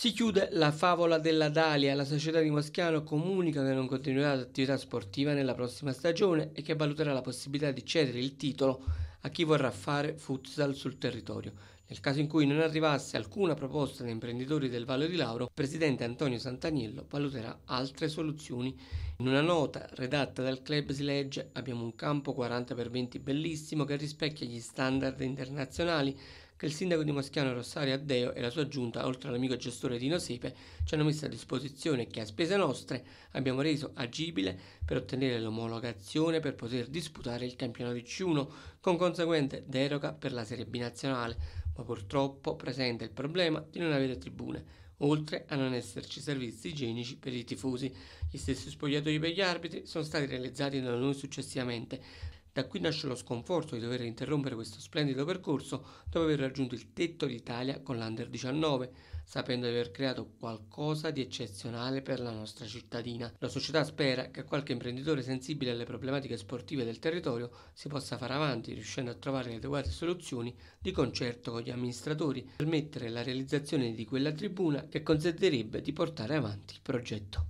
Si chiude la favola della Dalia, la società di Moschiano comunica che non continuerà l'attività sportiva nella prossima stagione e che valuterà la possibilità di cedere il titolo a chi vorrà fare futsal sul territorio. Nel caso in cui non arrivasse alcuna proposta da imprenditori del Valle di Lauro, il presidente Antonio Santaniello valuterà altre soluzioni. In una nota redatta dal club si legge abbiamo un campo 40x20 bellissimo che rispecchia gli standard internazionali, che il sindaco di Moschiano Rosario Addeo e la sua giunta, oltre all'amico gestore Dino Sepe, ci hanno messo a disposizione che a spese nostre abbiamo reso agibile per ottenere l'omologazione per poter disputare il campionato di C1 con conseguente deroga per la Serie B nazionale, ma purtroppo presenta il problema di non avere tribune oltre a non esserci servizi igienici per i tifosi. Gli stessi spogliatoi per gli arbitri sono stati realizzati da noi successivamente, da qui nasce lo sconforto di dover interrompere questo splendido percorso dopo aver raggiunto il tetto d'Italia con l'Under 19, sapendo di aver creato qualcosa di eccezionale per la nostra cittadina. La società spera che qualche imprenditore sensibile alle problematiche sportive del territorio si possa fare avanti, riuscendo a trovare le adeguate soluzioni di concerto con gli amministratori, per permettere la realizzazione di quella tribuna che consentirebbe di portare avanti il progetto.